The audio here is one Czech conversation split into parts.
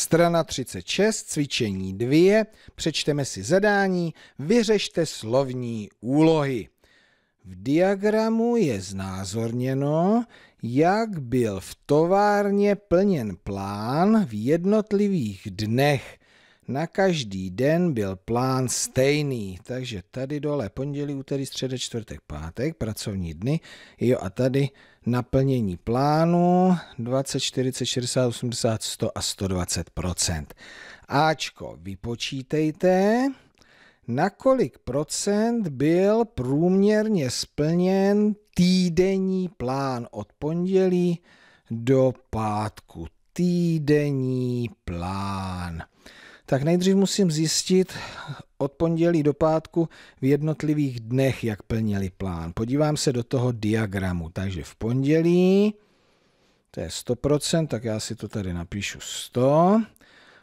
Strana 36, cvičení 2, přečteme si zadání, vyřešte slovní úlohy. V diagramu je znázorněno, jak byl v továrně plněn plán v jednotlivých dnech na každý den byl plán stejný, takže tady dole pondělí, úterý, středa, čtvrtek, pátek, pracovní dny, jo a tady naplnění plánu 20, 40, 60, 80, 100 a 120 Ačko vypočítejte, na kolik procent byl průměrně splněn týdenní plán od pondělí do pátku. Týdenní plán tak nejdřív musím zjistit od pondělí do pátku v jednotlivých dnech, jak plnili plán. Podívám se do toho diagramu. Takže v pondělí, to je 100%, tak já si to tady napíšu 100.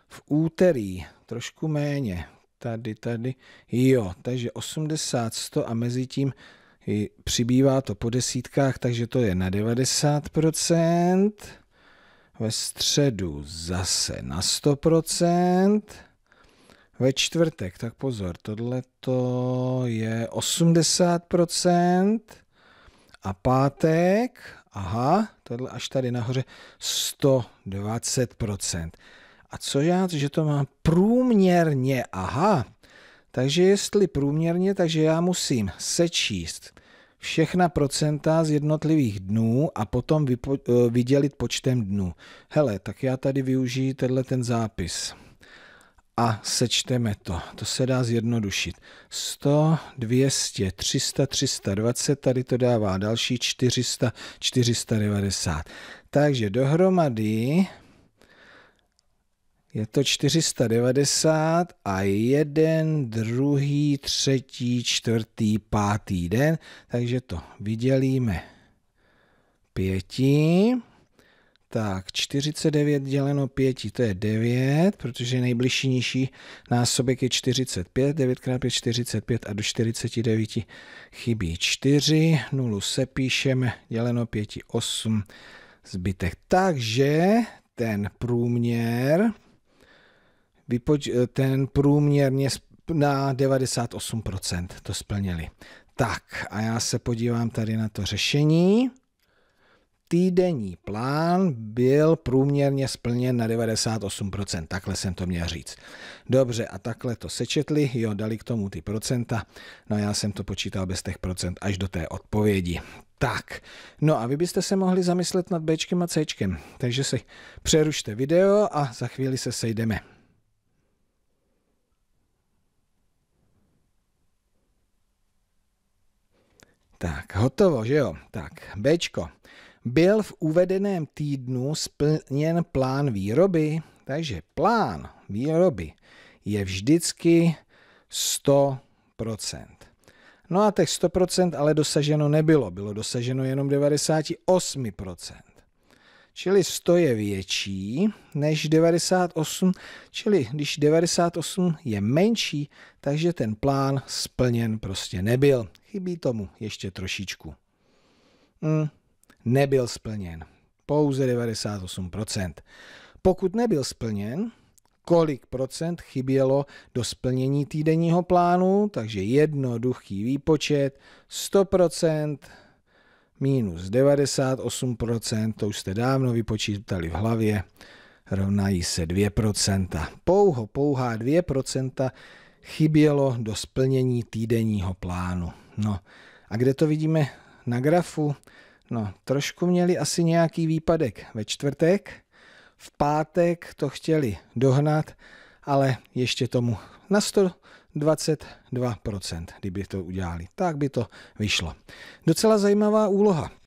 V úterý trošku méně, tady, tady, jo, takže 80, 100 a mezi tím přibývá to po desítkách, takže to je na 90% ve středu zase na 100%, ve čtvrtek, tak pozor, tohle je 80%, a pátek, aha, tohle až tady nahoře, 120%. A co já, že to mám průměrně, aha, takže jestli průměrně, takže já musím sečíst všechna procenta z jednotlivých dnů a potom vypo, eh, vydělit počtem dnů. Hele, tak já tady využiji tenhle ten zápis a sečteme to. To se dá zjednodušit. 100, 200, 300, 320, tady to dává další 400, 490. Takže dohromady je to 490 a jeden, druhý, třetí, čtvrtý, pátý den, takže to vydělíme pěti. Tak, 49 děleno 5, to je 9, protože nejbližší nižší násobek je 45, 9 x 5 45 a do 49 chybí 4, 0 se píšeme, děleno 5, 8, zbytek. Takže ten průměr, ten průměrně na 98% to splnili. Tak a já se podívám tady na to řešení. Týdenní plán byl průměrně splněn na 98%, takhle jsem to měl říct. Dobře, a takhle to sečetli, jo, dali k tomu ty procenta, no já jsem to počítal bez těch procent až do té odpovědi. Tak, no a vy byste se mohli zamyslet nad Bčkem a Cčkem, takže si přerušte video a za chvíli se sejdeme. Tak, hotovo, že jo? Tak, Bčko. Byl v uvedeném týdnu splněn plán výroby, takže plán výroby je vždycky 100%. No a těch 100% ale dosaženo nebylo, bylo dosaženo jenom 98% čili 100 je větší než 98, čili když 98 je menší, takže ten plán splněn prostě nebyl. Chybí tomu ještě trošičku. Mm, nebyl splněn. Pouze 98%. Pokud nebyl splněn, kolik procent chybělo do splnění týdenního plánu, takže jednoduchý výpočet 100 minus 98%, to už jste dávno vypočítali v hlavě, rovnají se 2%. Pouho, pouhá 2% chybělo do splnění týdenního plánu. No a kde to vidíme na grafu? No, trošku měli asi nějaký výpadek ve čtvrtek, v pátek to chtěli dohnat, ale ještě tomu na 100 22%, kdyby to udělali. Tak by to vyšlo. Docela zajímavá úloha.